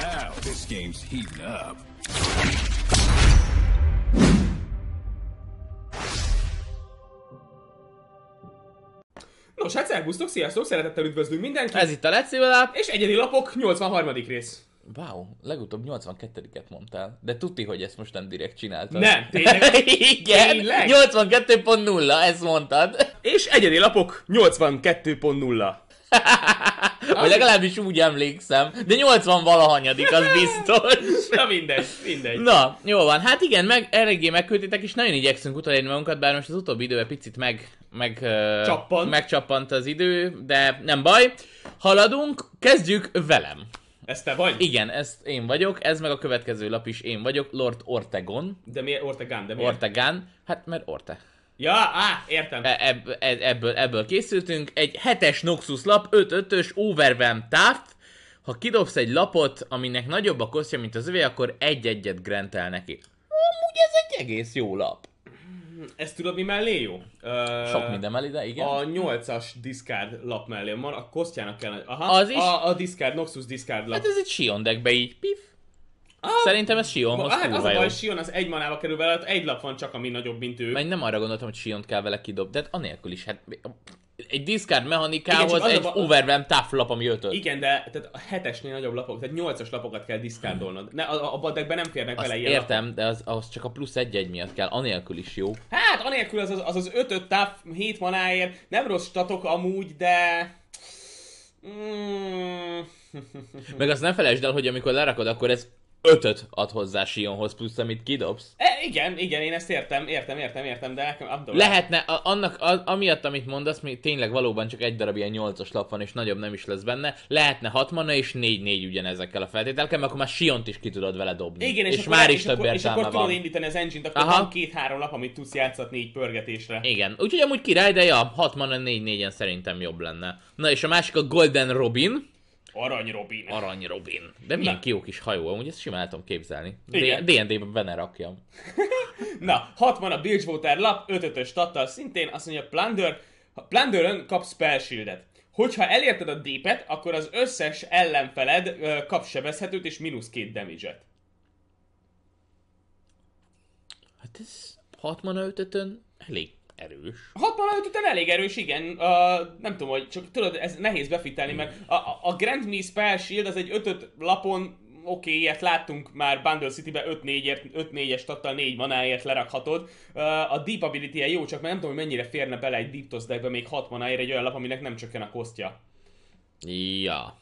Now, this game's heating up. Nos, hát szervusztok, sziasztok, szeretettel üdvözlünk mindenkit. Ez itt a Let's És egyedi lapok 83. rész. Wow, legutóbb 82-et mondtál, de tudti, hogy ezt most nem direkt csináltad. Nem, tényleg? Igen, tényleg? 82.0, ezt mondtad. És egyedi lapok 82.0. Vagy legalábbis úgy emlékszem. De 80 valahanyadik, az biztos. Na mindegy, mindegy. Na, jó van. Hát igen, meg, eléggé megkültétek, és nagyon igyekszünk utalérni magunkat, bár most az utóbbi időben picit meg, meg, Csappant. megcsappant az idő, de nem baj. Haladunk, kezdjük velem. Ez te vagy? Igen, ez én vagyok, ez meg a következő lap is én vagyok, Lord Ortegon. De miért Ortegan? De miért? Ortegan, hát mert Orte. Ja, á, értem. Ebb, e, e, ebből, ebből készültünk. Egy hetes Noxus lap, 5-5-ös overwhelm Taft. Ha kidobsz egy lapot, aminek nagyobb a kosztja, mint az övé, akkor egy-egyet grantel neki. Amúgy ez egy egész jó lap. Ez tudod, mi mellé jó? Sok minden mellé, de igen. A 8-as discard lap mellé van, a kosztjának kell. Aha, az is? A, a discard, Noxus discard lap. Hát ez egy Sion deckbe így, pif. Ah, Szerintem ez most hát, az a baj, Sion az egy manába kerül vele, hát egy lap van csak, ami nagyobb, mint ő. Mert nem arra gondoltam, hogy Siont kell vele kidob, de hát anélkül is, hát egy discard mechanikához igen, egy a... overwhelm tough lap, ami ötöd. Igen, de tehát a hetesnél nagyobb lapok, tehát nyolcas lapokat kell discardolnod. Ne, a, a baddekben nem férnek bele ilyen értem, lapok. de az, az, csak a plusz egy-egy miatt kell, anélkül is jó. Hát, anélkül az az, az, az ötöt tough, hét manáért, nem rossz statok amúgy, de... Mm. Meg azt nem felejtsd el, hogy amikor lerakod, akkor ez ötöt ad hozzá Sionhoz, plusz amit kidobsz. E, igen, igen, én ezt értem, értem, értem, értem, de nekem abdom. Lehetne, a, annak, a, amiatt, amit mondasz, mi tényleg valóban csak egy darab ilyen nyolcas lap van, és nagyobb nem is lesz benne, lehetne hat mana és négy-négy ugyanezekkel a feltételkel, mert akkor már Siont is ki tudod vele dobni. Igen, és, és akkor, már is és több akkor, és akkor tudod indítani az engine-t, akkor Aha. van két-három lap, amit tudsz játszatni így pörgetésre. Igen, úgyhogy amúgy király, de ja, hat mana négy-négyen szerintem jobb lenne. Na és a másik a Golden Robin, Arany Robin. Arany Robin. De milyen jó kis hajó, amúgy ezt simán tudom képzelni. D&D-ben benne rakjam. Na, 60 a Bilgewater lap, 5-ös 5 tattal szintén, azt mondja Plunder, Plunderön kap spell shieldet. Hogyha elérted a dépet, akkor az összes ellenfeled kap sebezhetőt és mínusz két damage-et. Hát ez 6 mana 5 elég erős. 65 után elég erős, igen. Uh, nem tudom, hogy csak tudod, ez nehéz befitelni, mert a, a Grand Me Spell Shield az egy 5 5 lapon oké, okay, ilyet láttunk már Bundle City-be 5-4-es tattal 4 manáért lerakhatod. A Deep ability -e jó, csak mert nem tudom, hogy mennyire férne bele egy Deep Toss deckbe még 6 manáért egy olyan lap, aminek nem csökken a kosztja. Ja.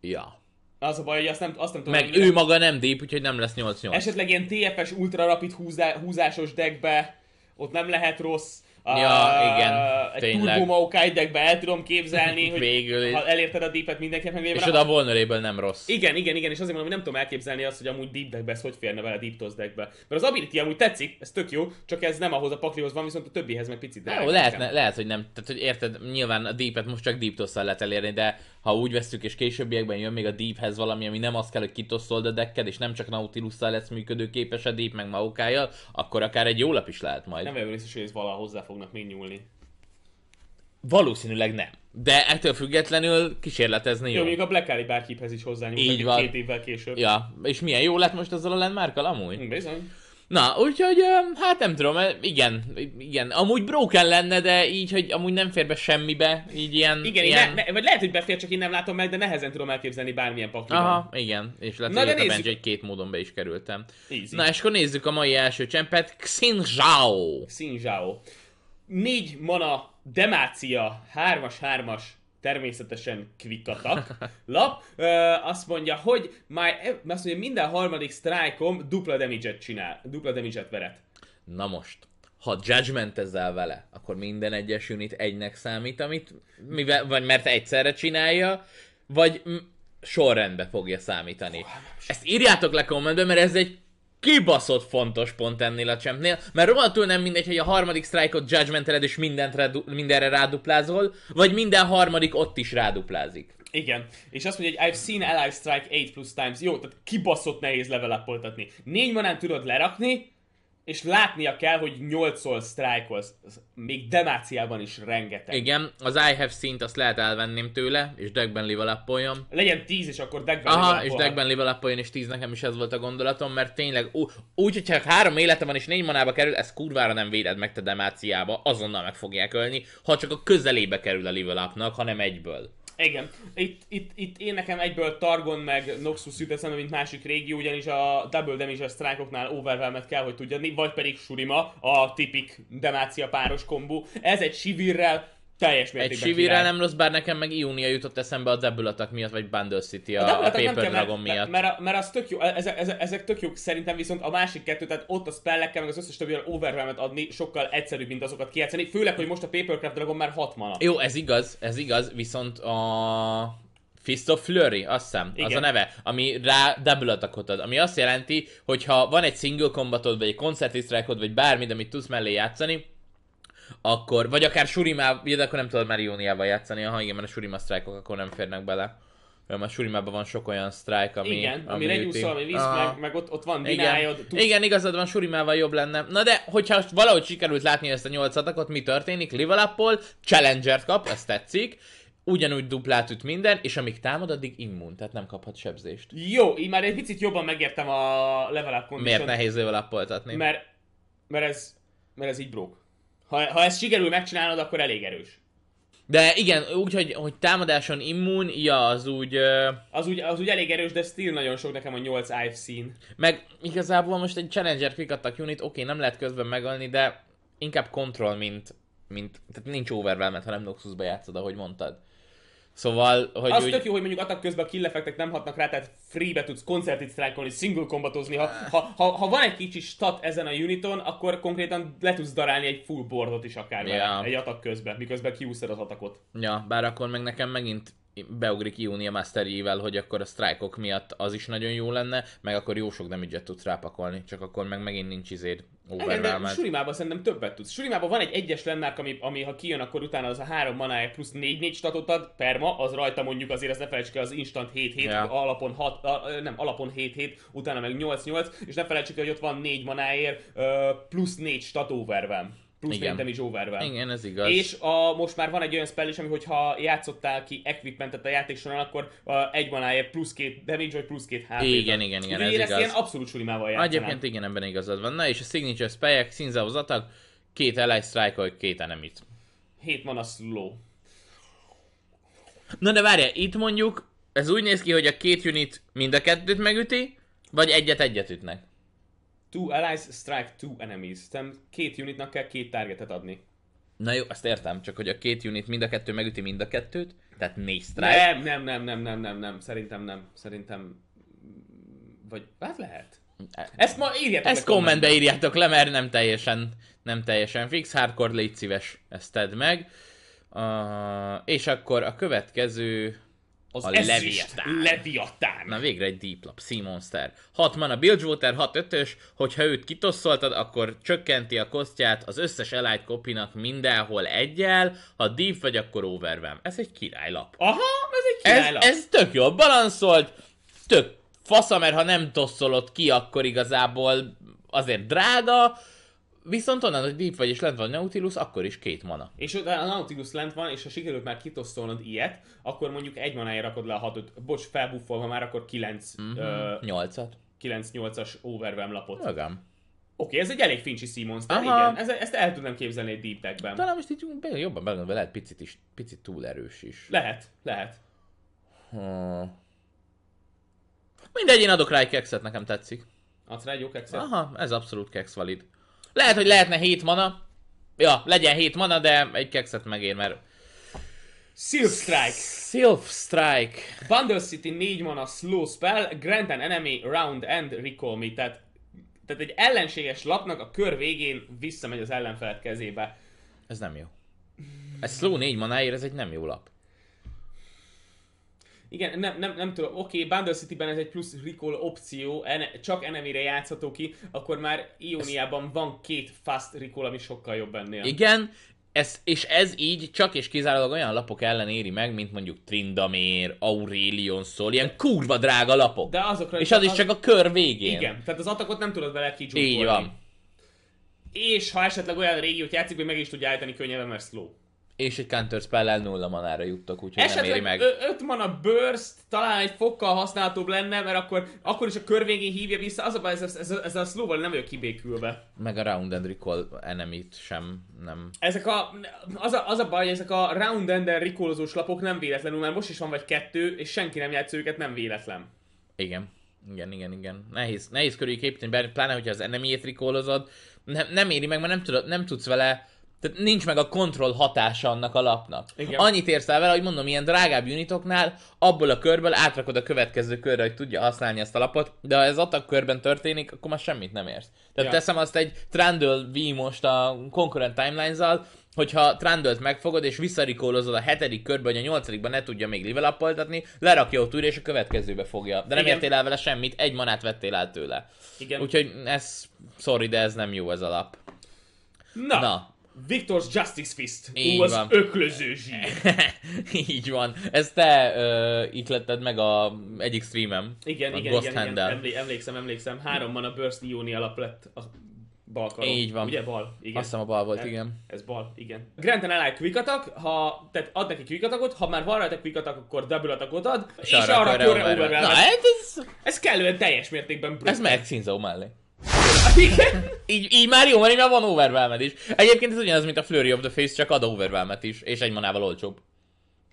Ja. Az a baj, hogy azt nem, azt nem tudom. Meg ő nem... maga nem deep, úgyhogy nem lesz 8-8. Esetleg ilyen TFS ultra rapid húzá, húzásos deckbe ott nem lehet rossz, Ja, uh, igen, egy tényleg. Turbo Maokai el tudom képzelni, hogy Végül ha elérted a deepet mindenkinek meg És oda a vulnerable nem rossz. Igen, igen, igen, és azért mondom, hogy nem tudom elképzelni azt, hogy amúgy deep deckbe ez hogy férne vele a deep toss deckbe. Mert az ability amúgy tetszik, ez tök jó, csak ez nem ahhoz a paklihoz van, viszont a többihez meg picit drága. Jó, lehet, lehet, hogy nem. Tehát, hogy érted, nyilván a deepet most csak deep toss lehet elérni, de ha úgy veszük, és későbbiekben jön még a deephez valami, ami nem az kell, hogy kitosszold a decked, és nem csak nautilus lesz működőképes a deep, meg maokájjal, akkor akár egy jó lap is lehet majd. Nem vagyok biztos, hogy ez valahol fognak még nyúlni. Valószínűleg nem. De ettől függetlenül kísérletezni jó. Jó, még a Black Alley bárkiphez is hozzányúlt Így van. két évvel később. Ja, és milyen jó lett most azzal a landmarkkal amúgy? Bizony. Na, úgyhogy, hát nem tudom, igen, igen, amúgy broken lenne, de így, hogy amúgy nem fér be semmibe, így ilyen... Igen, ilyen... Ne, ne, vagy lehet, hogy befér, csak én nem látom meg, de nehezen tudom elképzelni bármilyen pakliban. Aha, igen, és lehet, Na, hogy a Benji egy két módon be is kerültem. Easy. Na, és akkor nézzük a mai első csempet, Xin Zhao. Xin Zhao négy mana demácia, 3-as, 3-as, természetesen kvikatak lap, ö, azt mondja, hogy my, e, azt mondja, minden harmadik strike-om dupla damage csinál, dupla damage veret. Na most, ha judgment ezzel vele, akkor minden egyes unit egynek számít, amit, mivel, vagy mert egyszerre csinálja, vagy m- sorrendbe fogja számítani. Ezt írjátok le kommentben, mert ez egy kibaszott fontos pont ennél a csempnél, mert rohadtul nem mindegy, hogy a harmadik strike-ot judgment és mindent mindenre ráduplázol, vagy minden harmadik ott is ráduplázik. Igen, és azt mondja, hogy I've seen Ally Strike 8 plus times. Jó, tehát kibaszott nehéz level upoltatni. Négy manán tudod lerakni, és látnia kell, hogy 8-szor sztrájkolsz, még demáciában is rengeteg. Igen, az I have szint azt lehet elvenném tőle, és Degben level up Legyen 10, és akkor deckben Aha, és Degben level up és 10 nekem is ez volt a gondolatom, mert tényleg ú- úgy, hogyha három élete van és négy manába kerül, ez kurvára nem véded meg te demáciába, azonnal meg fogják ölni, ha csak a közelébe kerül a level upnak, hanem egyből. Igen. Itt, itt, itt én nekem egyből Targon meg Noxus jut eszembe, mint másik régió, ugyanis a Double damage Strike-oknál overwhelmet kell, hogy tudjani, vagy pedig Surima, a tipik demácia páros kombó. Ez egy Sivirrel teljes mértékben Egy Sivire nem rossz, bár nekem meg Iunia jutott eszembe a Debulatak miatt, vagy Bundle City a, a, a Paper kell, Dragon mert, miatt. Mert, mert, mert, az tök jó, e- ezek, ezek, ezek tök jók szerintem, viszont a másik kettő, tehát ott a spellekkel, meg az összes többi overwhelmet adni sokkal egyszerűbb, mint azokat kijátszani, főleg, hogy most a Papercraft Dragon már mana. Jó, ez igaz, ez igaz, viszont a Fist of Flurry, azt hiszem, Igen. az a neve, ami rá double attackot ad, ami azt jelenti, hogy ha van egy single combatod, vagy egy concert vagy bármi, amit tudsz mellé játszani, akkor, vagy akár ja, de akkor nem tudod már Ioniával játszani, ha igen, mert a Surima sztrájkok akkor nem férnek bele. Mert a Surimában van sok olyan strike ami... Igen, ami, ami legyúszol, ami víz, meg, meg, ott, ott van dinájod. Igen. Tudsz... igen, igazad van, Surimával jobb lenne. Na de, hogyha valahogy sikerült látni ezt a nyolc atakot, mi történik? Level Challenger-t kap, ezt tetszik, ugyanúgy duplát üt minden, és amíg támad, addig immun, tehát nem kaphat sebzést. Jó, így már egy picit jobban megértem a level up Miért nehéz level up Mert, mert ez, mert ez így brók ha, ha ezt sikerül megcsinálnod, akkor elég erős. De igen, úgy, hogy, hogy támadáson immun, ja, az úgy... Uh... Az, úgy, az úgy elég erős, de still nagyon sok nekem a 8 I've seen. Meg igazából most egy Challenger kikadtak Unit, oké, okay, nem lehet közben megölni, de inkább control, mint, mint tehát nincs overwhelmet, ha nem Noxus-ba játszod, ahogy mondtad. Szóval, hogy Az úgy... tök jó, hogy mondjuk atak közben a killefektek nem hatnak rá, tehát freebe tudsz koncertit sztrájkolni, single kombatozni. Ha, ha, ha, ha, van egy kicsi stat ezen a uniton, akkor konkrétan le tudsz darálni egy full boardot is akár ja. vele, egy atak közben, miközben kiúszod az atakot. Ja, bár akkor meg nekem megint beugrik Iunia Mastery-vel, hogy akkor a strike -ok miatt az is nagyon jó lenne, meg akkor jó sok damage tudsz rápakolni, csak akkor meg megint nincs izéd overwhelmed. Surimában szerintem többet tudsz. Surimában van egy egyes lennárk, ami, ami ha kijön, akkor utána az a három manája plusz 4-4 statot ad, perma, az rajta mondjuk azért ez ne felejtsük el, az instant 7-7, yeah. alapon 6, a, nem, alapon 7-7, utána meg 8-8, és ne felejtsük el, hogy ott van 4 manáért plusz 4 stat overwhelm. Plusz Igen. szerintem is overwell. Igen, ez igaz. És a, most már van egy olyan spell is, ami hogyha játszottál ki equipmentet a játék során, akkor a egy manája plusz két damage, vagy plusz két hp Igen, igen, igen, ez igaz. ilyen abszolút sulimával játszanám. Egyébként igen, ebben igazad van. Na és a signature spellek, Sinzao's két ally strike vagy két enemit. Hét van a slow. Na de várjál, itt mondjuk, ez úgy néz ki, hogy a két unit mind a kettőt megüti, vagy egyet egyet ütnek. Two allies strike two enemies. Tehát két unitnak kell két targetet adni. Na jó, azt értem, csak hogy a két unit mind a kettő megüti mind a kettőt, tehát négy strike. Nem, nem, nem, nem, nem, nem, nem, szerintem nem, szerintem... Vagy, hát lehet. Ezt ma írjátok Ezt kommentbe, kommentbe írjátok le, mert nem teljesen, nem teljesen fix. Hardcore légy szíves, ezt tedd meg. Uh, és akkor a következő az a Leviatán. Leviatán. Na végre egy deep lap, Sea Monster. 6 mana Bilgewater, 6 ötös, hogyha őt kitosszoltad, akkor csökkenti a kosztját az összes elájt kopinak mindenhol egyel, ha deep vagy, akkor overwhelm. Ez egy királylap. Aha, ez egy királylap. Ez, ez tök jól balanszolt, tök fasza, mert ha nem tosszolod ki, akkor igazából azért drága, Viszont onnan, hogy deep vagy és lent van a Nautilus, akkor is két mana. És ha a Nautilus lent van, és ha sikerült már kitosztolnod ilyet, akkor mondjuk egy mana rakod le a hatot. Bocs, felbuffolva már akkor 9... Mm-hmm. Uh, 8-at. 9-8-as overwhelm lapot. Magam. Oké, okay, ez egy elég fincsi Simons, igen, ez, ezt el tudnám képzelni egy deep deckben. Talán most így jobban belegondolva lehet picit, is, picit túl erős is. Lehet, lehet. Hmm. Mindegy, én adok rá egy kekszet, nekem tetszik. Adsz rá egy jó kekszet? Aha, ez abszolút keksz valid. Lehet, hogy lehetne 7 mana. Ja, legyen 7 mana, de egy kekszet megér, mert... Silph Strike. Silph Strike. Bundle City 4 mana slow spell, grant an enemy round end recall me. Tehát, tehát egy ellenséges lapnak a kör végén visszamegy az ellenfelet kezébe. Ez nem jó. Ez slow 4 manáért, ez egy nem jó lap. Igen, nem, nem, nem tudom, oké, okay, Bundle City-ben ez egy plusz recall opció, ene, csak enemire játszható ki, akkor már Ioniában ez... van két fast recall, ami sokkal jobb ennél. Igen, ez, és ez így csak és kizárólag olyan lapok ellen éri meg, mint mondjuk Trindamér, Aurelion szól, ilyen kurva drága lapok. De azokra és az, is csak a kör végén. Igen, tehát az atakot nem tudod vele kicsúfolni. Így van. És ha esetleg olyan régiót játszik, hogy meg is tudja állítani könnyebben, mert slow és egy Counter spell nulla manára juttok, úgyhogy Esetleg nem éri meg. 5 mana burst talán egy fokkal használhatóbb lenne, mert akkor, akkor is a kör végén hívja vissza, az a baj, ez, ez, ez, ez a slow nem vagyok kibékülve. Meg a round and recall enemit sem, nem. Ezek a, az, a, az a baj, ezek a round and recallozós lapok nem véletlenül, mert most is van vagy kettő, és senki nem játszik őket, nem véletlen. Igen. Igen, igen, igen. Nehéz, nehéz körüljük építeni, pláne, hogyha az enemiét recallozod, nem, nem éri meg, mert nem, tudod, nem tudsz vele tehát nincs meg a kontroll hatása annak a lapnak. Igen. Annyit érsz el vele, hogy mondom, ilyen drágább unitoknál abból a körből átrakod a következő körre, hogy tudja használni ezt a lapot, de ha ez atak körben történik, akkor már semmit nem érsz. Tehát ja. teszem azt egy Trundle V most a Concurrent timelines zal hogyha Trundle-t megfogod és visszarikólozod a hetedik körbe, hogy a nyolcadikban ne tudja még level lerakja ott újra és a következőbe fogja. De nem Igen. értél el vele semmit, egy manát vettél el tőle. Igen. Úgyhogy ez, sorry, de ez nem jó ez a lap. Na. Na, Victor's Justice Fist. Így Ú, az van. öklöző zsír. Így van. Ezt te ö, ikletted meg a egyik streamem. Igen, a igen, Ghost igen, igen. Emlé- emlékszem, emlékszem. van a Burst Ioni alap lett a bal karom. Így van. Ugye bal? Igen. Azt hiszem a bal volt, ez, igen. Ez bal, igen. Granden Ally quick attack, ha, tehát ad neki quick attackot, ha már van rajta quick attack, akkor double attackot ad, és, és arra, arra, arra, arra, arra, arra, arra, arra, arra, arra, Ez arra, arra, arra, arra, arra, arra, arra, arra, így, így már jó, mert így már van overwhelmed is. Egyébként ez ugyanaz, mint a Flurry of the Face, csak ad overwhelmed is, és egy manával olcsóbb.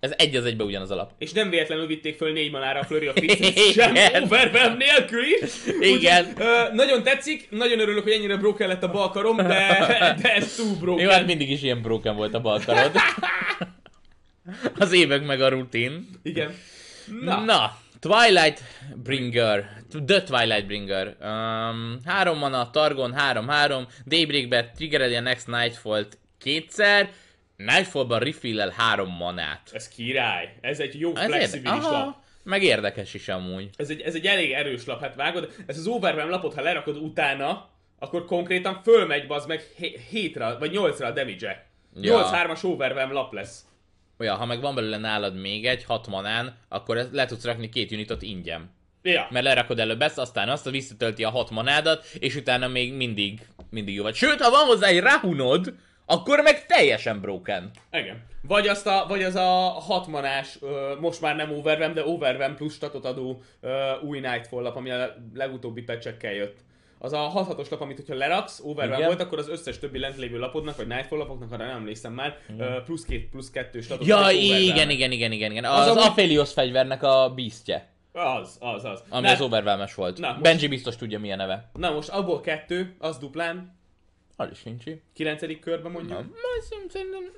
Ez egy az egybe ugyanaz alap. És nem véletlenül vitték föl négy manára a Flurry of Face, sem overwhelm nélkül is. Igen. Úgy, ö, nagyon tetszik, nagyon örülök, hogy ennyire broken lett a balkarom, de, de ez túl broken. Jó, hát mindig is ilyen broken volt a balkarod. az évek meg a rutin. Igen. Na. Na. Twilight Bringer, The Twilight Bringer. Um, három mana, Targon 3-3, Daybreakbe triggered a Next Nightfall-t kétszer, Nightfallban refill el három manát. Ez király, ez egy jó ez flexibilis érde- lap. Meg érdekes is amúgy. Ez egy, ez egy elég erős lap, hát vágod, ez az Overwhelm lapot, ha lerakod utána, akkor konkrétan fölmegy bazd meg 7 vagy 8-ra a damage-e. Ja. 8-3-as Overwhelm lap lesz olyan, ha meg van belőle nálad még egy, hat manán, akkor le tudsz rakni két unitot ingyen. Ja. Mert lerakod előbb ezt, aztán azt, a visszatölti a hat manádat, és utána még mindig, mindig jó vagy. Sőt, ha van hozzá egy rahunod, akkor meg teljesen broken. Igen. Vagy, azt a, vagy az a hatmanás, most már nem overwhelm, de overwhelm plusz statot adó új Nightfall lap, ami a legutóbbi pecsekkel jött az a 6 lap, amit hogyha leraksz, overwhelm volt, akkor az összes többi lent lévő lapodnak, vagy nightfall lapoknak, arra nem emlékszem már, igen. plusz két, plusz kettős lapot. Ja, igen, igen, igen, igen, igen. Az, az a... Aphelios fegyvernek a bíztje. Az, az, az. Ami na, az overwhelmes volt. Na, most... Benji biztos tudja milyen neve. Na most abból kettő, az duplán. Az is nincs. Kilencedik körben mondjuk. Na,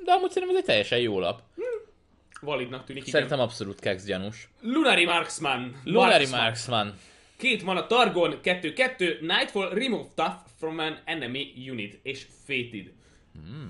de amúgy szerintem ez egy teljesen jó lap. Hm. validnak tűnik. Szerintem igen. abszolút kex gyanús. Lunari Marksman. Lunari Marksman. Marksman. Két mana Targon, 2-2, Nightfall, Remove Tough from an Enemy Unit, és Fated. Mm.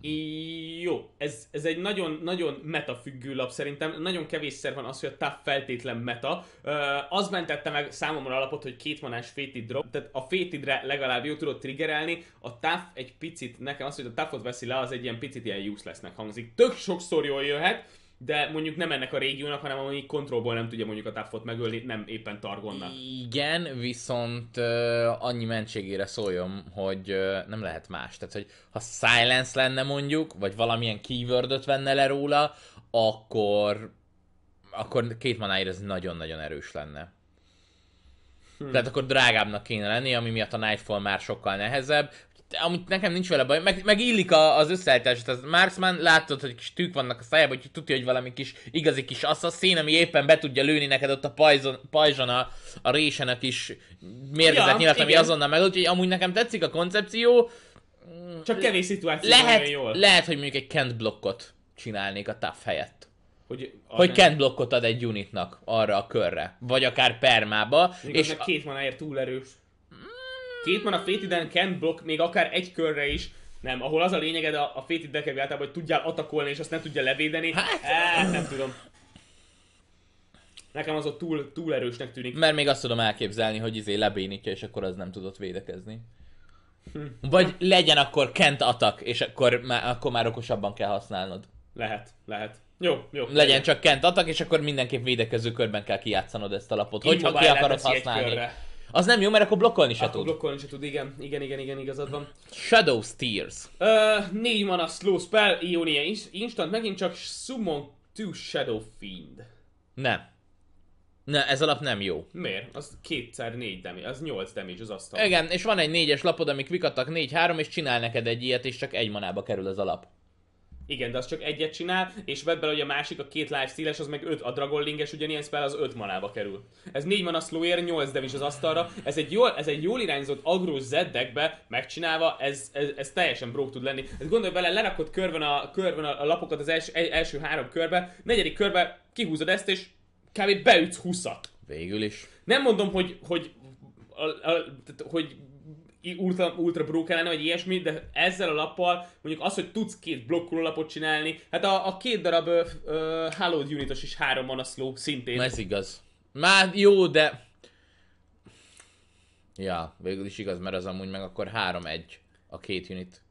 I, jó, ez, ez egy nagyon-nagyon metafüggő lap szerintem. Nagyon kevésszer van az, hogy a tough feltétlen meta. Ö, az mentette meg számomra alapot, hogy két manás fétid drop, tehát a fétidre legalább jó tudod triggerelni. A tough egy picit, nekem az, hogy a toughot veszi le, az egy ilyen picit ilyen lesznek hangzik. Tök sokszor jól jöhet, de mondjuk nem ennek a régiónak, hanem ami kontrollból nem tudja mondjuk a táfot megölni, nem éppen Targonnak. Igen, viszont uh, annyi mentségére szóljon, hogy uh, nem lehet más. Tehát, hogy ha silence lenne mondjuk, vagy valamilyen keyword venne le róla, akkor akkor két manáért ez nagyon-nagyon erős lenne. Hmm. Tehát akkor drágábbnak kéne lenni, ami miatt a Nightfall már sokkal nehezebb, amit nekem nincs vele baj, meg, meg illik a, az összeállítás, tehát Marksman látod, hogy kis tűk vannak a szájában, hogy tudja, hogy valami kis igazi kis asszaszín, ami éppen be tudja lőni neked ott a pajzon, pajzson a, a résen a kis mérgezett ja, nyilat, ami igen. azonnal meg, úgyhogy amúgy nekem tetszik a koncepció. Csak kevés szituáció lehet, jól. Lehet, hogy mondjuk egy Kent blokkot csinálnék a TAF helyett. Hogy, hogy Kent blokkot ad egy unitnak arra a körre, vagy akár permába. Még és a két manáért túl erős Két mana fétiden can block még akár egy körre is, nem, ahol az a lényeged a, a fétid dekek általában, hogy tudjál atakolni, és azt nem tudja levédeni. Hát, hát nem tudom. Nekem az ott túl, túl erősnek tűnik. Mert még azt tudom elképzelni, hogy izé lebénítja, és akkor az nem tudott védekezni. Hm. Vagy legyen akkor kent atak, és akkor már, akkor már okosabban kell használnod. Lehet, lehet. Jó, jó. Legyen, legyen. csak kent atak, és akkor mindenképp védekező körben kell kijátszanod ezt a lapot, hogyha ki akarod használni. Körre. Az nem jó, mert akkor blokkolni se akkor tud. blokkolni se tud, igen, igen, igen, igen, igazad van. Shadow Steers. Uh, négy mana slow spell, Ionia instant, megint csak summon two Shadow Fiend. Nem. Ne, ez alap nem jó. Miért? Az kétszer négy damage, az nyolc damage az asztal. Igen, és van egy négyes lapod, ami quick attack három és csinál neked egy ilyet, és csak egy manába kerül az alap. Igen, de az csak egyet csinál, és vedd bele, hogy a másik, a két live steal az meg öt, a Dragon Linges ugyanilyen spell az öt manába kerül. Ez négy mana slower, nyolc dev is az asztalra, ez egy jól, ez egy jól irányzott agro zeddekbe megcsinálva, ez, ez, ez, teljesen brók tud lenni. Ez hát gondolj bele, lerakod körben a, körben a, lapokat az els, első három körbe, negyedik körbe kihúzod ezt, és kb. beütsz 20 Végül is. Nem mondom, hogy, hogy, a, a, hogy ultra, ultra broker lenne, vagy ilyesmi, de ezzel a lappal mondjuk az, hogy tudsz két blokkoló lapot csinálni, hát a, a két darab ö, ö, Hallowed Unitos is három van a slow szintén. Ez igaz. Már jó, de... Ja, végül is igaz, mert az amúgy meg akkor 3-1 a két unit.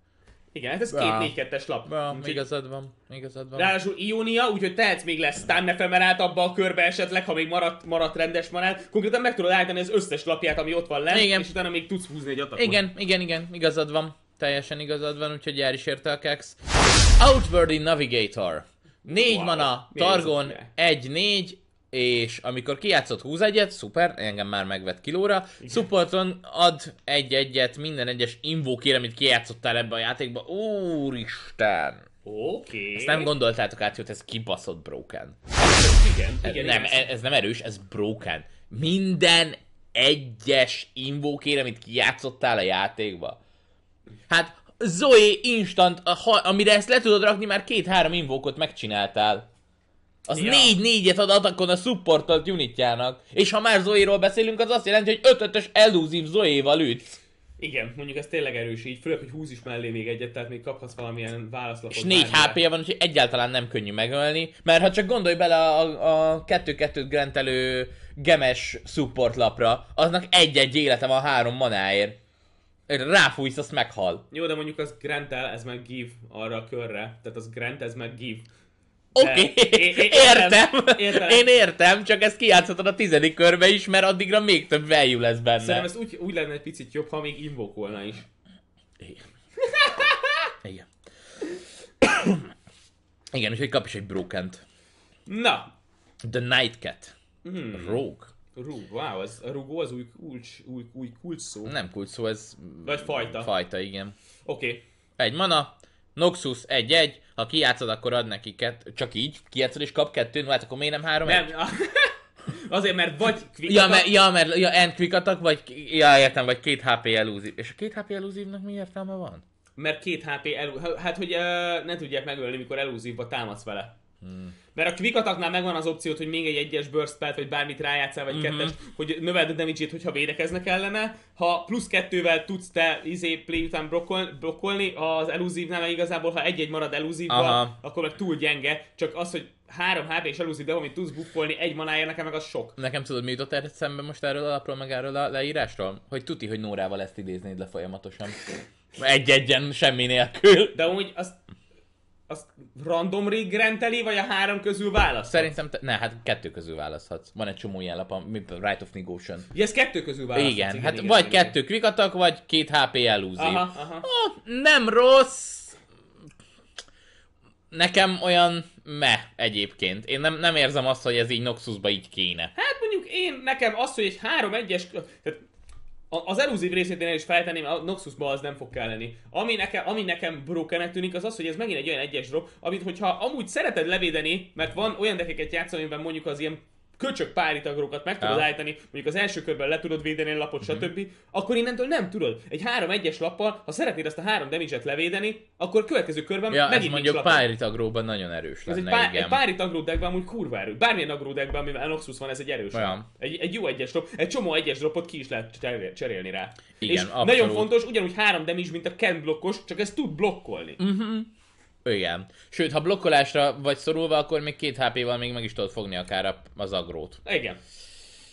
Igen, hát ez Bá. két 4 2 lap. Bá, úgyhogy... Igazad van, igazad van. Ráadásul Ionia, úgyhogy tehetsz még lesz Time Ephemerát abba a körbe esetleg, ha még maradt, maradt rendes manát. Konkrétan meg tudod állítani az összes lapját, ami ott van le, igen. és utána még tudsz húzni egy atakot. Igen, igen, igen, igazad van. Teljesen igazad van, úgyhogy jár is érte a kex. Outworthy Navigator. 4 wow. mana, Targon 1-4, és amikor kijátszott 20 egyet, szuper, engem már megvett kilóra, Igen. supporton ad egy-egyet minden egyes invókére, amit kijátszottál ebbe a játékba, úristen! Oké. Okay. Ezt nem gondoltátok át, hogy ez kibaszott broken. Igen, igen, nem, igen. ez nem erős, ez broken. Minden egyes invókére, amit kijátszottál a játékba. Hát Zoe instant, ha, amire ezt le tudod rakni, már két-három invókot megcsináltál. Az ja. négy, négyet ad Atakon a supportolt unitjának. És ha már Zoéról beszélünk, az azt jelenti, hogy ötötös 5 elúzív Zoéval ütsz. Igen, mondjuk ez tényleg erős így, főleg, hogy húz is mellé még egyet, tehát még kaphatsz valamilyen válaszlapot. És négy hp -ja van, úgyhogy egyáltalán nem könnyű megölni, mert ha csak gondolj bele a, a 2 2 grentelő gemes support lapra, aznak egy-egy élete van három manáért. Ráfújsz, azt meghal. Jó, de mondjuk az grantel, ez meg give arra a körre, tehát az grant, ez meg give. Oké, okay, értem, értem. Én értem, csak ezt kijátszhatod a tizedik körbe is, mert addigra még több value lesz benne. Szerintem ez úgy, úgy lenne egy picit jobb, ha még invokolna is. Igen. Igen. Igen, úgyhogy kap is egy broken. Na. The Nightcat. Mm. Rogue. Rúg, wow, ez, a rúgó az új, kulcs, új, új kulcs szó. Nem kulcs szó, ez... Vagy fajta. Fajta, igen. Oké. Okay. Egy mana, Noxus 1-1, ha kijátszod, akkor ad neki kett, csak így, kijátszod és kap kettőn, hát akkor miért nem 3 Nem, a... azért, mert vagy quick ja, mert, ja, mert ja, end quick attack, vagy, ja, értem, vagy két HP elúzív. És a két HP elúzívnak mi értelme van? Mert két HP elúzív, hát, hát, hogy uh, ne tudják megölni, mikor elúzívba támadsz vele. Hmm. Mert a quick attacknál megvan az opciót, hogy még egy egyes burst spell vagy bármit rájátszál, vagy mm-hmm. kettes, hogy növeld a damage hogyha védekeznek ellene. Ha plusz kettővel tudsz te izé play után blokkolni, az elúzívnál meg igazából, ha egy-egy marad elúzívval, akkor meg túl gyenge. Csak az, hogy három HP és elúzik, de amit tudsz buffolni egy manáért, nekem meg az sok. Nekem tudod, mi jutott erre szembe most erről alapról, meg erről a leírásról? Hogy tuti, hogy Nórával ezt idéznéd le folyamatosan. Egy-egyen, semmi nélkül. De úgy azt azt random rig renteli, vagy a három közül választ? Szerintem, te, ne, hát kettő közül választhatsz. Van egy csomó ilyen lap, mint Right of Negotion. Ugye ez kettő közül választhatsz. Igen, igen hát igen, vagy igen, kettő kvikatak, vagy két HP elúzi. Aha, aha. Oh, nem rossz. Nekem olyan me egyébként. Én nem, nem érzem azt, hogy ez így Noxusba így kéne. Hát mondjuk én, nekem azt, hogy egy 3-1-es, tehát az elúzív részét én el is feltenném, a noxus az nem fog kelleni. Ami nekem, ami nekem brokenek tűnik, az az, hogy ez megint egy olyan egyes drop, amit hogyha amúgy szereted levédeni, mert van olyan dekeket játszani, amiben mondjuk az ilyen köcsök páritagrokat meg tudod ja. állítani, mondjuk az első körben le tudod védeni a lapot, mm-hmm. akkor innentől nem tudod. Egy 3-1-es lappal, ha szeretnéd azt a három damage levédeni, akkor a következő körben ja, megint ez mondjuk páritagroban nagyon erős lenne, ez egy, pá- igen. egy párit deckben amúgy kurva erő. Bármilyen agró deckben, amivel Anoxus van, ez egy erős. Ja. Egy, egy, jó egyes drop, egy csomó egyes dropot ki is lehet cserélni rá. Igen, és abszolút. nagyon fontos, ugyanúgy három damage, mint a Ken blokkos, csak ez tud blokkolni. Mm-hmm. Igen. Sőt, ha blokkolásra vagy szorulva, akkor még két HP-val még meg is tudod fogni akár az agrót. Igen.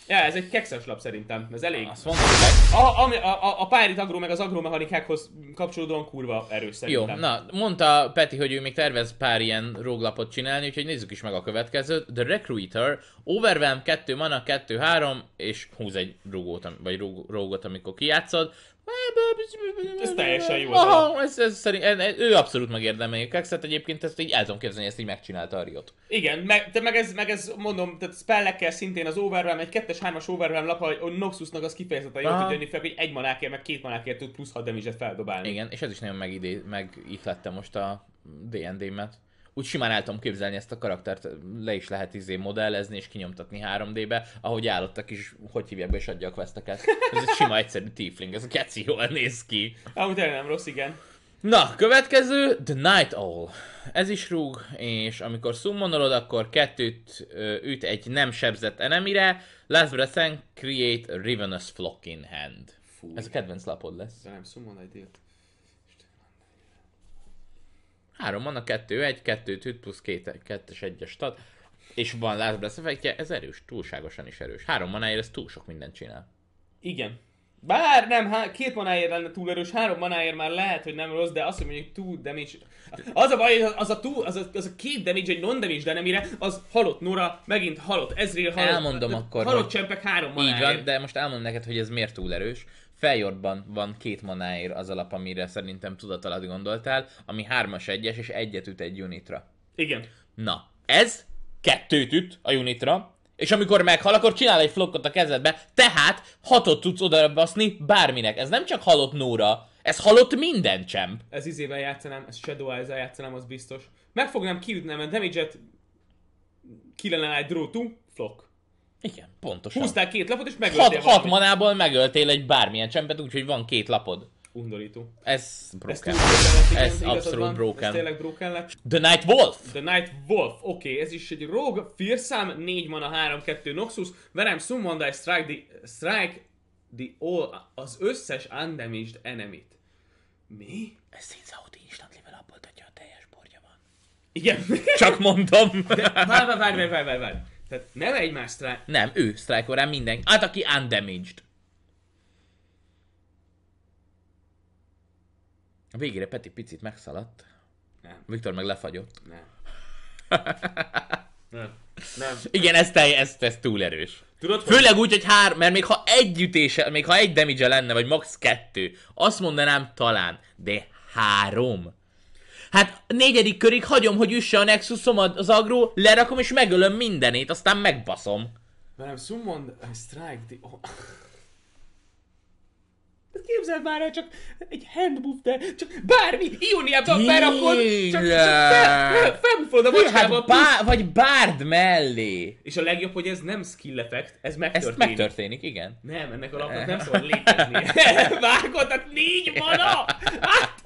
Ja, ez egy kekszes lap szerintem, ez elég. Azt mondom, hogy... a, a, a, a Pirate agró meg az agromechanikákhoz kapcsolódóan kurva erős szerintem. Jó, na, mondta Peti, hogy ő még tervez pár ilyen róglapot csinálni, úgyhogy nézzük is meg a következőt. The Recruiter, Overwhelm 2, Mana 2, 3, és húz egy rúgót, vagy rúg, rúgot, amikor kijátszod. Ez teljesen jó. Aha, ez, ez szerint, ő abszolút megérdemeli a szóval egyébként ezt így el tudom képzelni, ezt így megcsinálta a Riot. Igen, meg, de meg ez, meg ez mondom, tehát spellekkel szintén az overrun, egy 2-es, 3-as overwhelm lap, hogy Noxusnak az kifejezetten hogy jönni fel, hogy egy manákért, meg két manákért tud plusz 6 damage feldobálni. Igen, és ez is nagyon megidé, meg most a D&D-met úgy simán el tudom képzelni ezt a karaktert, le is lehet izé modellezni és kinyomtatni 3D-be, ahogy állottak is, hogy hívják be és adja a questeket. Ez egy sima egyszerű tiefling, ez a keci jól néz ki. Amúgy tényleg nem rossz, igen. Na, következő, The Night Owl. Ez is rúg, és amikor summonolod, akkor kettőt üt egy nem sebzett enemire. Last breath create a Ravenous Flock in Hand. Fúj. ez a kedvenc lapod lesz. De nem summon egy Három mana, kettő, egy, kettő tűt, plusz két, 1 egyes stat. És van Last Blast effektje, ez erős, túlságosan is erős. Három manáért ez túl sok mindent csinál. Igen. Bár nem, há- két manáért lenne túl erős, három manáért már lehet, hogy nem rossz, de azt mondjuk, túl damage. Az a baj, hogy az a, túl, az a, az a két damage, egy non-damage ire, az halott Nora, megint halott Ezreal, halott, elmondom halott, akkor, halott csempek három manáért. Így van, de most elmondom neked, hogy ez miért túl erős. Feljordban van két manáért az alap, amire szerintem tudat alatt gondoltál, ami hármas egyes, és egyet üt egy unitra. Igen. Na, ez kettőt üt a unitra, és amikor meghal, akkor csinál egy flokkot a kezedbe, tehát hatot tudsz odabaszni bárminek. Ez nem csak halott Nóra, ez halott minden csemp. Ez izével játszanám, ez Shadow eyes játszanám, az biztos. Megfognám, kiütnem, a damage-et kilene egy drótú, flok. Igen, pontosan. Húztál két lapot, és megöltél hat, hat manából megöltél egy bármilyen csempet, úgyhogy van két lapod. Undorító. Ez broken. Ez, ez igen, ez abszolút van, broken. Ez tényleg broken lett. The Night Wolf. The Night Wolf. Oké, okay, ez is egy rogue, fírszám, 4 mana, 3-2 Noxus. Verem Summondai, Strike the, strike the all, az összes undamaged enemy-t. Mi? Ez Sinza Oti instant level up hogy a teljes borja van. Igen. Csak mondom. De, várj, várj, várj, várj, várj. Tehát nem egymás sztrájk... Nem, ő sztrájk órán mindenki. Hát aki undamaged. A végére Peti picit megszaladt. Nem. Viktor meg lefagyott. Nem. nem. nem. Igen, ez, telj, ez, ez túl erős. Tudod, Főleg úgy, hogy hár, mert még ha egy ütése, még ha egy damage lenne, vagy max kettő, azt mondanám talán, de három. Hát negyedik körig hagyom, hogy üsse a Nexusom az agró, lerakom és megölöm mindenét, aztán megbaszom. Velem summon, a strike the... Oh. Képzeld már csak egy handbuff, de csak bármi, Ioniában berakod, csak, csak fel, fel, a hát macskába. Hát bá, vagy bárd mellé. És a legjobb, hogy ez nem skill effect, ez megtörténik. Ez megtörténik, igen. Nem, ennek a lapnak nem szabad létezni. Vágod, tehát négy mana! Hát,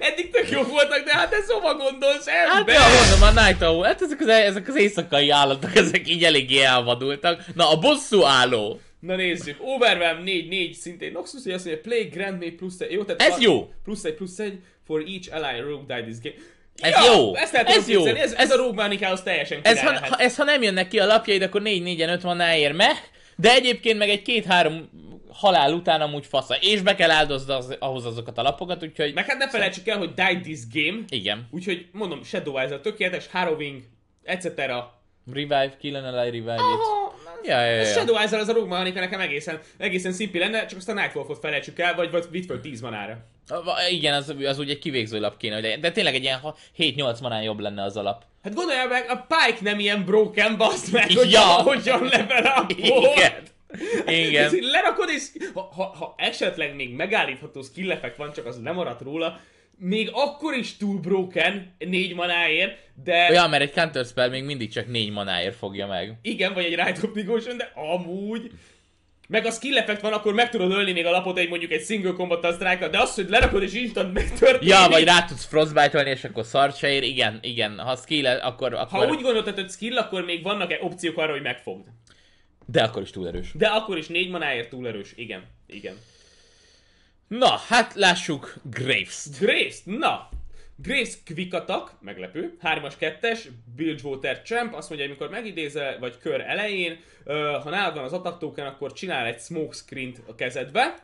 Eddig tök jó voltak, de hát ez hova gondolsz hát, ember? Hát ja, mondom, a Night Owl, hát ezek az, e- ezek az éjszakai állatok, ezek így eléggé elvadultak. Na, a bosszú álló. Na nézzük, Overwhelm 4-4, szintén Noxus, hogy azt mondja, play Grand May plusz egy, jó? Tehát ez jó! Plusz egy, plusz egy, for each ally rogue die this game. Ez ja, jó! Ezt lehet ez jó! Ez, ez, ez, a Rogue manikához teljesen ez ha, ha, ez ha nem jönnek ki a lapjaid, akkor 4 4 5 van ér meg. de egyébként meg egy két-három halál után amúgy fasza. És be kell áldozni az, ahhoz azokat a lapokat, úgyhogy... Meg hát ne szóval- felejtsük el, hogy Die This Game. Igen. Úgyhogy mondom, Shadow Eyes a tökéletes, Harrowing, etc. Revive, Kill and Alive, Revive Aha, it. Ja, ja, ja. Shadow Eyes az a Rogue Mechanica nekem egészen, egészen szimpi lenne, csak azt a Nightwolf-ot felejtsük el, vagy, vagy vitt föl 10 manára. Igen, az, az úgy egy kivégző lap kéne, de tényleg egy ilyen 7-8 manán jobb lenne az alap. Hát gondoljál meg, a Pike nem ilyen broken, bassz meg, hogy ja. hogyan level up Igen. Igen. Ez lerakod, és ha, ha, ha esetleg még megállítható skill effekt van, csak az nem maradt róla, még akkor is túl broken, négy manáért, de... Ja, mert egy counter spell még mindig csak négy manáért fogja meg. Igen, vagy egy right of negotiation, de amúgy... Meg a skill effekt van, akkor meg tudod ölni még a lapot egy mondjuk egy single combat strike de az, hogy lerakod és instant megtörténik. Ja, vagy rá tudsz frostbite és akkor szart se ér. Igen, igen. Ha skill, akkor, akkor... Ha úgy gondoltad, hogy skill, akkor még vannak-e opciók arra, hogy megfogd? De akkor is túl erős. De akkor is négy manáért túl erős. Igen, igen. Na, hát lássuk Graves. Graves, na! Graves Quick Attack, meglepő, 3-as, 2-es, Bilgewater Champ, azt mondja, amikor megidézel, vagy kör elején, ha nálad van az attack token, akkor csinál egy smoke screen a kezedbe,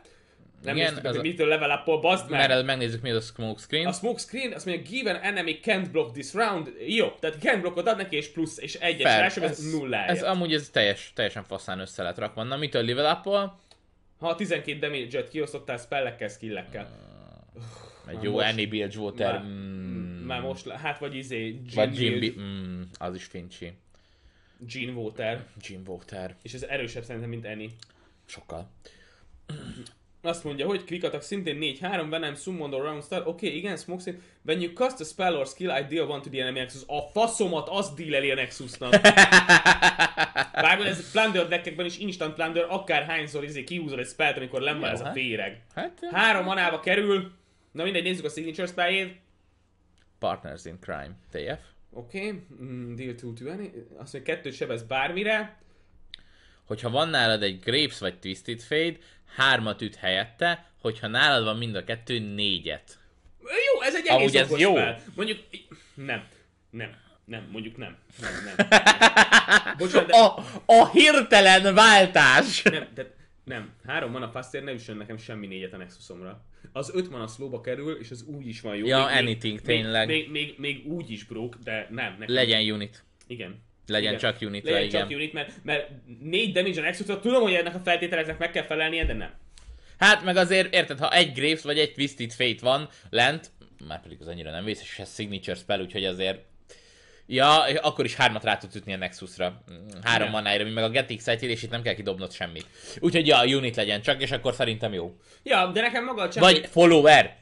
nem Igen, néztük, hogy mitől level up bazd meg. Mert megnézzük, mi az a smoke screen. A smoke screen, azt mondja, given enemy can't block this round. Jó, tehát can't blockot ad neki, és plusz, és egyes, Fair. első, ez, ez nulla Ez amúgy ez teljes, teljesen faszán össze lehet rakva. Na, mitől level up -ol? Ha 12 damage-et kiosztottál spellekkel, skillekkel. Uh, egy jó Annie Water. Már, mm, már most, hát vagy izé, Gin Vagy Jim mm, az is fincsi. Gene Water. Gene Water. És ez erősebb szerintem, mint Annie. Sokkal azt mondja, hogy Krikatak szintén 4-3, Venom, Summon, or Round Star, oké, okay, igen, Smoke Sin, when you cast a spell or skill, I deal one to the enemy Nexus. A faszomat, az dealeli a Nexusnak. Vágod, ez Plunder deckekben is instant Plunder, akár hányszor izé kihúzol egy spellt, amikor len ez a hát. féreg. Hát, Három manába kerül, na mindegy, nézzük a signature spelljét. Partners in Crime, TF. Oké, okay. mm, deal to 20, azt mondja, kettőt sebez bármire, hogyha van nálad egy Grapes vagy Twisted Fade, hármat üt helyette, hogyha nálad van mind a kettő, négyet. Jó, ez egy egész ez jó. Fel. Mondjuk, nem, nem, nem, mondjuk nem. nem, nem. Bocsánat, de... a, a hirtelen váltás! Nem, de nem. Három mana fastért ne üssön nekem semmi négyet a Nexusomra. Az öt mana szlóba kerül, és az úgy is van jó. Ja, még, anything, még, tényleg. Még, még, még, még úgy is brók, de nem. Nekem. Legyen unit. Igen. Legyen igen. csak unit Legyen igen. csak unit, mert, mert négy damage-en extra, tudom, hogy ennek a feltételeknek meg kell felelnie, de nem. Hát meg azért, érted, ha egy Graves vagy egy Twisted Fate van lent, már pedig az annyira nem vész, és ez signature spell, úgyhogy azért Ja, akkor is hármat rá tudsz ütni a Nexusra. Három manájra, mi meg a Get Excited, és itt nem kell kidobnod semmit. Úgyhogy ja, unit legyen csak, és akkor szerintem jó. Ja, de nekem maga a Vagy follower!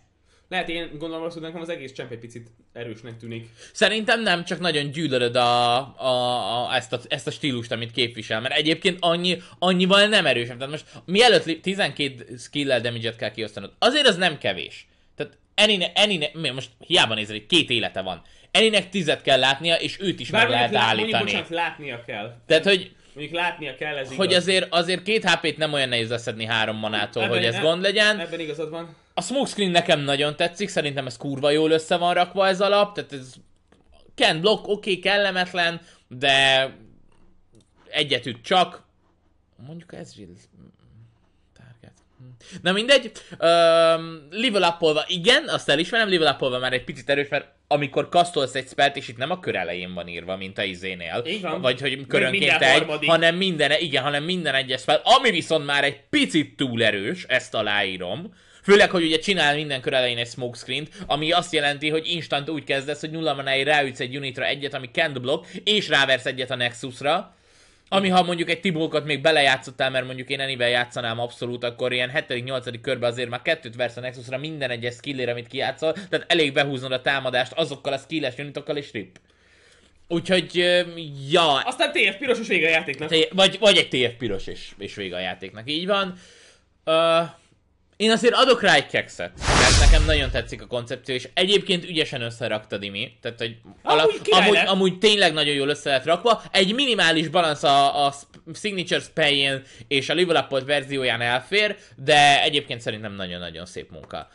Lehet én gondolom hogy de nekem az egész csemp egy picit erősnek tűnik. Szerintem nem, csak nagyon gyűlölöd a, a, a, ezt, a, ezt a stílust, amit képvisel, mert egyébként annyi, annyival nem erősebb. Tehát most mielőtt 12 skill el damage kell kiosztanod, azért az nem kevés. Tehát Enine, Enine, most hiába nézel, hogy két élete van. Eninek tizet kell látnia, és őt is Bár meg lehet látni. állítani. Mondjuk, bocsánat, látnia kell. Tehát, hogy Mondjuk látnia kell ez Hogy igaz. azért, azért két HP-t nem olyan nehéz leszedni három manától, ebben, hogy ez ebben, gond legyen. Ebben igazad van. A smokescreen nekem nagyon tetszik, szerintem ez kurva jól össze van rakva ez alap, tehát ez Ken Block, oké, okay, kellemetlen, de egyetűt csak. Mondjuk ez Na mindegy, um, level up igen, azt elismerem, level up már egy picit erős, mert amikor kasztolsz egy spelt, és itt nem a kör elején van írva, mint a izénél, van. vagy hogy körönként egy, harmadik. hanem minden, igen, hanem minden egyes spell, ami viszont már egy picit túl erős, ezt aláírom, Főleg, hogy ugye csinál minden kör elején egy smokescreen ami azt jelenti, hogy instant úgy kezdesz, hogy nulla manáig ráütsz egy unitra egyet, ami can't block, és ráversz egyet a Nexusra, ami ha mondjuk egy Tibókat még belejátszottál, mert mondjuk én ennyivel játszanám abszolút, akkor ilyen 7.-8. körben azért már kettőt versz a Nexusra minden egyes skillére, amit kiátszol, tehát elég behúznod a támadást azokkal a skilles unitokkal és rip. Úgyhogy, ja. Aztán TF piros és vége a játéknak. Vagy, vagy egy TF piros és, és vége a játéknak, így van. Uh, én azért adok rá egy kekszet, mert nekem nagyon tetszik a koncepció, és egyébként ügyesen összeraktad, Imi. Tehát, hogy alap, amúgy, amúgy, amúgy tényleg nagyon jól össze lett rakva. Egy minimális balansz a, a Signature spay és a level up verzióján elfér, de egyébként szerintem nagyon-nagyon szép munka.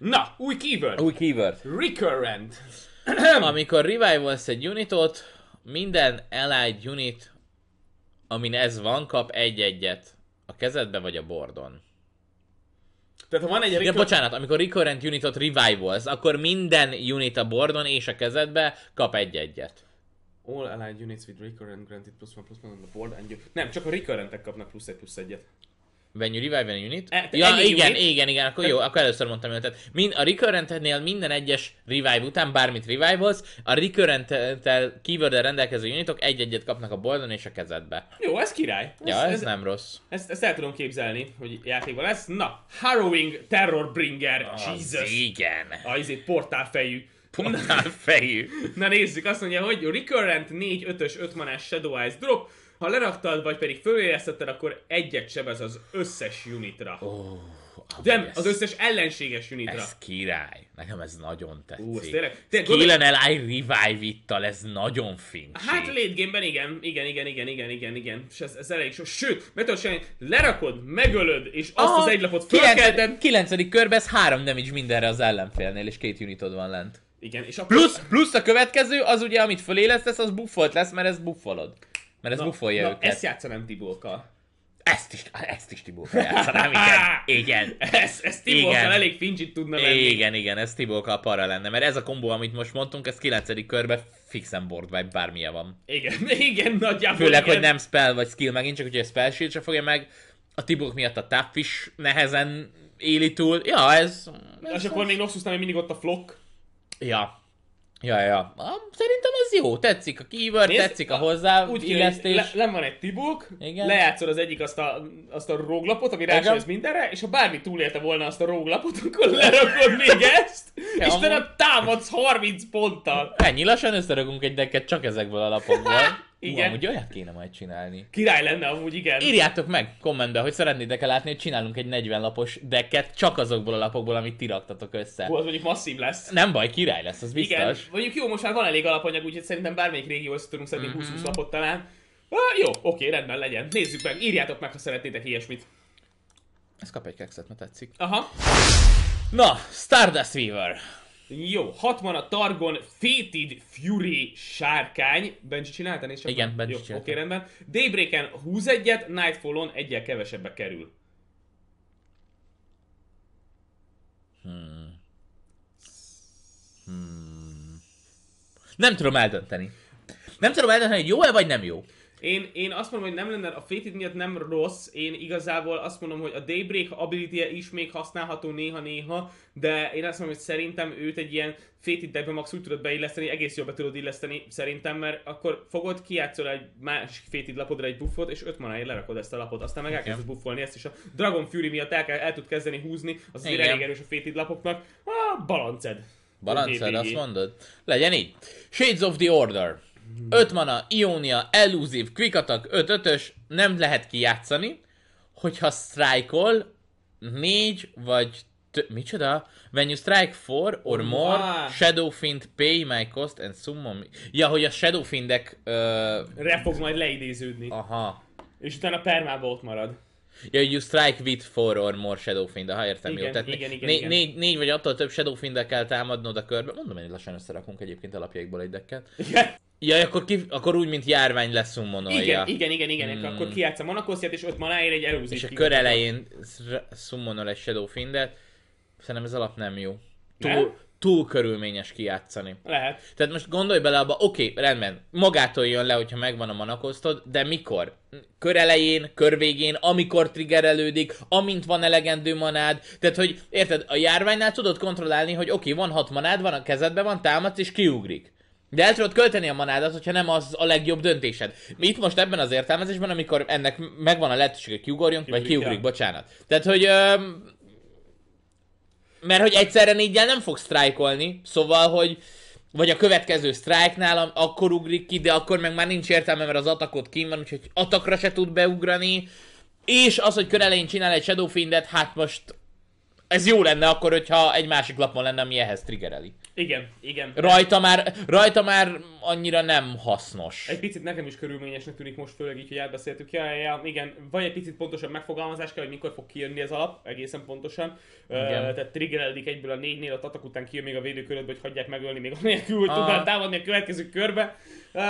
Na, új keyword. Új keyword. Recurrent. Amikor revivalsz egy unitot, minden allied unit, amin ez van, kap egy-egyet. A kezedbe vagy a bordon. Tehát ha van egy... Recur- ja, bocsánat, amikor recurrent unitot revivalsz, akkor minden unit a boardon és a kezedbe kap egy-egyet. All allied units with recurrent granted plus one plus one on the board and you... Nem, csak a recurrentek kapnak plusz egy plusz egyet. When you revive a unit. E, ja, igen, unit. igen, igen, akkor jó, akkor először mondtam őt. Min, a recurrent minden egyes revive után, bármit revive a recurrent keyword rendelkező unitok egy-egyet kapnak a boldon és a kezedbe. Jó, ez király. Ja, ez, ez, ez nem rossz. Ezt, ezt el tudom képzelni, hogy játékban lesz. Na, Harrowing Terrorbringer, az Jesus. igen. A izé portálfejű. Portálfejű. Na, na nézzük, azt mondja, hogy Recurrent 4, 5-ös, 5 manás Shadow Eyes Drop, ha leraktad, vagy pedig fölélesztetted, akkor egyet sebez az összes unitra. Oh. Nem, ez... az összes ellenséges unitra. Ez király. Nekem ez nagyon tetszik. Ú, ez tényleg... tényleg Killen revive ittal, ez nagyon fincsi. Hát late igen, igen, igen, igen, igen, igen, igen. És ez, ez elég sok. Sőt, mert lerakod, megölöd, és azt Aha, az ah, egy lapot fölkelted. 9. körben ez három damage mindenre az ellenfélnél, és két unitod van lent. Igen, és akkor... plusz, plusz a következő, az ugye, amit fölélesztesz, az buffolt lesz, mert ez buffolod. Mert ez bufolja őket. ezt játszanám Tibókkal. Ezt is, ezt is Tibókkal játszanám, igen. igen. Ez, ez igen. elég fincsit tudna lenni. Igen, igen, ez a para lenne, mert ez a kombó, amit most mondtunk, ez 9. körbe fixen board vagy bármilyen van. Igen, igen, nagyjából Főleg, igen. hogy nem spell vagy skill megint, csak ugye spell shield se fogja meg, a Tibók miatt a tap is nehezen éli túl. Ja, ez... ez És akkor még Noxus nem mindig ott a flock. Ja, Ja, ja. Szerintem ez jó. Tetszik a keyword, Nézd, tetszik a hozzá úgy illesztés. Le, le van egy tibuk, Igen. lejátszol az egyik azt a, azt a róglapot, ami rácsőz mindenre, és ha bármi túlélte volna azt a róglapot, akkor lerakod még ezt, ja, és te támadsz 30 ponttal. Ennyi, lassan összeragunk egy deket csak ezekből a lapokból. Igen. Amúgy olyat kéne majd csinálni. Király lenne amúgy, igen. Írjátok meg kommentbe, hogy szeretnétek-e látni, hogy csinálunk egy 40 lapos deket csak azokból a lapokból, amit ti raktatok össze. Hú, az mondjuk masszív lesz. Nem baj, király lesz, az biztos. Igen. Mondjuk jó, most már van elég alapanyag, úgyhogy szerintem bármelyik régió össze tudunk szedni mm-hmm. 20-20 lapot talán. Ah, jó, oké, rendben legyen. Nézzük meg, írjátok meg, ha szeretnétek ilyesmit. Ez kap egy kekszet, mert tetszik. Aha. Na, Stardust Weaver. Jó, 60 a Targon Fated Fury sárkány. Benji csináltál és Igen, Benji oké, okay, rendben. en húz egyet, Nightfall-on egyel kevesebbe kerül. Hmm. Hmm. Nem tudom eldönteni. Nem tudom eldönteni, hogy jó-e vagy nem jó. Én, én azt mondom, hogy nem lenne a Fated miatt nem rossz, én igazából azt mondom, hogy a Daybreak ability -e is még használható néha-néha, de én azt mondom, hogy szerintem őt egy ilyen Fated deckbe max úgy tudod beilleszteni, egész jól be tudod illeszteni szerintem, mert akkor fogod, kiátszol egy másik Fated lapodra egy buffot, és öt manáért lerakod ezt a lapot, aztán meg elkezdesz buffolni ezt, és a Dragon Fury miatt el, kell, el tud kezdeni húzni, az azért elég erős a Fated lapoknak, a balanced. Balanced, azt mondod? Legyen így. Shades of the Order. 5 mana, Ionia, Elusive, Quick Attack, 5-5-ös, nem lehet kijátszani, hogyha strike ol 4 vagy t- micsoda? When you strike 4 or more, wow. Shadowfiend pay my cost and summon me. Ja, hogy a Shadowfindek... Uh... Re fog majd leidéződni. Aha. És utána permába ott marad. Ja, you strike with four or more Shadowfind, ha értem igen, jó. Tehát igen, igen, né- igen. Négy, négy, vagy attól több Shadowfind-el kell támadnod a körbe. Mondom, én lassan összerakunk egyébként alapjaikból egy decket. Ja, akkor, ki, akkor úgy, mint járvány lesz szummonolja. Igen, igen, igen, igen. Hmm. Akkor mm. kiátsz a Monakosziát, és ott Manáér egy elúzik. És a kör elején szummonol egy Findet. Szerintem ez alap nem jó. Túl, nem? túl körülményes kiátszani. Lehet. Tehát most gondolj bele abba, oké, okay, rendben, magától jön le, hogyha megvan a manakosztod, de mikor? Kör elején, kör végén, amikor triggerelődik, amint van elegendő manád, tehát hogy érted, a járványnál tudod kontrollálni, hogy oké, okay, van hat manád, van a kezedben, van támadsz és kiugrik. De el tudod költeni a manádat, hogyha nem az a legjobb döntésed. Itt most ebben az értelmezésben, amikor ennek megvan a lehetőség, hogy kiugorjon, vagy kiugrik, bocsánat. Tehát, hogy... Öm, mert hogy egyszerre négyel nem fog sztrájkolni, szóval, hogy vagy a következő sztrájknál akkor ugrik ki, de akkor meg már nincs értelme, mert az atakot kim van, úgyhogy atakra se tud beugrani. És az, hogy körelején csinál egy Shadowfindet, hát most ez jó lenne akkor, hogyha egy másik lapon lenne, ami ehhez triggereli. Igen, igen. Rajta már, rajta már annyira nem hasznos. Egy picit nekem is körülményesnek tűnik most, főleg így, hogy átbeszéltük. Ja, ja, ja, igen, vagy egy picit pontosabb megfogalmazás kell, hogy mikor fog kijönni az alap, egészen pontosan. Igen. Uh, tehát triggerelik egyből a négynél, a tatak után kijön még a védőkörödbe, hogy hagyják megölni még anélkül, hogy ah. tudnál támadni a következő körbe. Uh,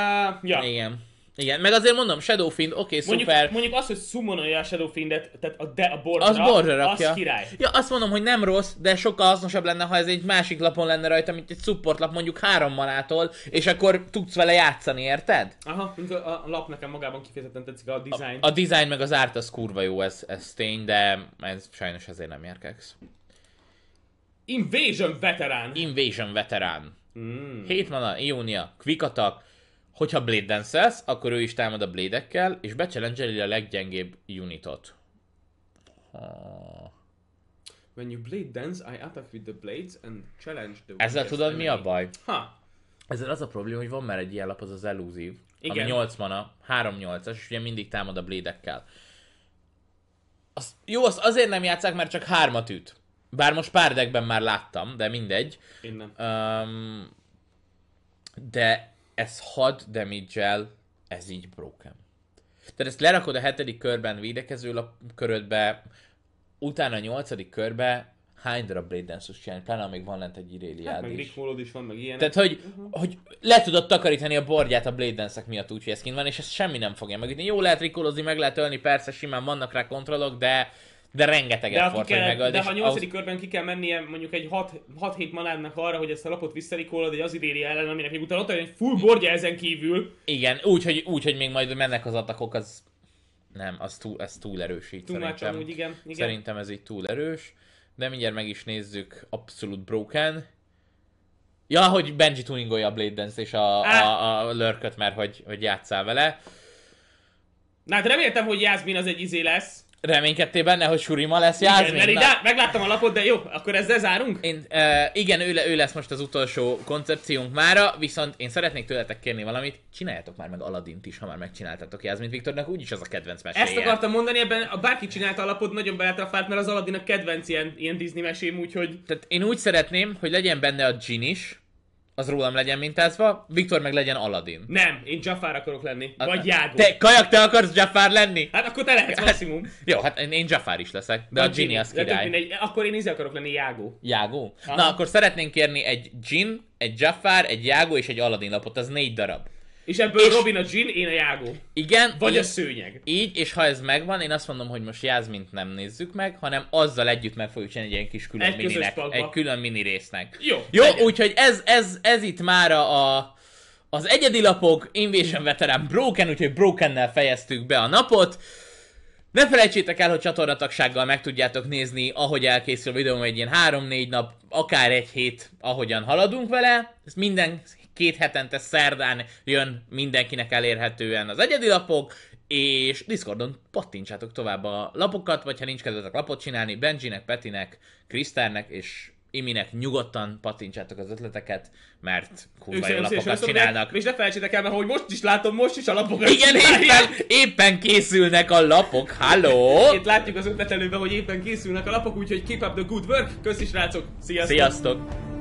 ja. Igen. Igen, meg azért mondom, Shadowfind, oké, okay, mondjuk, szuper. Mondjuk az, hogy summonolja a Shadowfindet, tehát a, de, a borra, az borra rakja. Az király. Ja, azt mondom, hogy nem rossz, de sokkal hasznosabb lenne, ha ez egy másik lapon lenne rajta, mint egy support lap, mondjuk három manától, és akkor tudsz vele játszani, érted? Aha, mint a, a lap nekem magában kifejezetten tetszik a design. A, a design meg az árt az kurva jó, ez, ez tény, de ez sajnos ezért nem járkex. Invasion Veteran. Invasion Veteran. Mm. Hét mana, Ionia, Quick Attack, hogyha Blade dance akkor ő is támad a blédekkel, és bechallengereli a leggyengébb unitot. When you blade dance, I attack with the blades and challenge the... Ezzel tudod mi a baj? Ha. Ezzel az a probléma, hogy van már egy ilyen lap, az az elúzív. Igen. Ami 8 mana, 3-8-as, és ugye mindig támad a blédekkel. Az, jó, azt azért nem játszák, mert csak hármat üt. Bár most pár deckben már láttam, de mindegy. Én nem. Um, de ez 6 damage ez így broken. Tehát ezt lerakod a hetedik körben védekező lap körödbe, utána a nyolcadik körbe hány darab Blade Dance-os csinálni, pláne amíg van lent egy Iréliád hát, is. Meg is van, meg ilyenek. Tehát, hogy, uh-huh. hogy le tudod takarítani a bordját a Blade dance miatt úgy, hogy ez kint van, és ez semmi nem fogja megütni. Jó lehet rikolozni, meg lehet ölni, persze simán vannak rá kontrollok, de de rengeteg de effort, kell, hogy megöld. De ha nyolcadik Ahhoz... körben ki kell mennie mondjuk egy 6-7 manádnak arra, hogy ezt a lapot visszarikolod, egy az idéri ellen, aminek még utána ott egy full bordja ezen kívül. Igen, úgy, hogy, úgy, hogy még majd mennek az atakok, az nem, az túl, ez túl erős így túl szerintem. Úgy, igen, igen. Szerintem ez így túl erős. De mindjárt meg is nézzük Absolute Broken. Ja, hogy Benji tuningolja a Blade Dance és a, a, a lörköt, mert hogy, hogy játszál vele. Na hát reméltem, hogy Jászmin az egy izé lesz. Reménykedtél benne, hogy Surima lesz Jászmin? Igen, mert megláttam a lapot, de jó, akkor ezzel zárunk? Én, uh, igen, ő, ő lesz most az utolsó koncepciónk mára, viszont én szeretnék tőletek kérni valamit, csináljátok már meg Aladint is, ha már megcsináltatok Jászmin Viktornak, úgyis az a kedvenc meséje. Ezt akartam mondani, ebben a bárki csinálta a lapot, nagyon beletrafált, mert az Aladin a kedvenc ilyen, ilyen Disney mesém, úgyhogy... Tehát én úgy szeretném, hogy legyen benne a Gin is, az rólam legyen mintázva, Viktor meg legyen Aladdin. Nem, én Jafar akarok lenni. A, vagy Jágó. Te, kajak, te akarsz Jafar lenni? Hát akkor te lehetsz maximum. Hát, jó, hát én Jafar is leszek, de a, a Ginny az király. Egy, akkor én izé akarok lenni Jágó. Jágó? Aha. Na, akkor szeretnénk kérni egy Gin, egy Jafar, egy Jágó és egy Aladdin lapot, az négy darab. És ebből és... Robin a Jean, én a jágó. Igen. Vagy így, a szőnyeg. Így, és ha ez megvan, én azt mondom, hogy most Jászmint nem nézzük meg, hanem azzal együtt meg fogjuk csinálni egy ilyen kis külön egy mininek. Egy külön mini résznek. Jó. Jó, úgyhogy ez, ez, ez itt már a az egyedi lapok, Invasion Veteran Broken, úgyhogy Brokennel fejeztük be a napot. Ne felejtsétek el, hogy csatornatagsággal meg tudjátok nézni, ahogy elkészül a videóm egy ilyen 3-4 nap, akár egy hét, ahogyan haladunk vele. Ezt minden két hetente szerdán jön mindenkinek elérhetően az egyedi lapok, és Discordon pattintsátok tovább a lapokat, vagy ha nincs kedvetek lapot csinálni, Benjinek, Petinek, Krisztárnek és Iminek nyugodtan pattintsátok az ötleteket, mert kurva jó lapokat csinálnak. És ne felejtsétek el, mert hogy most is látom, most is a lapokat Igen, éppen, éppen, készülnek a lapok, halló! Itt látjuk az ötletelőben, hogy éppen készülnek a lapok, úgyhogy keep up the good work, is rácok, sziasztok! sziasztok.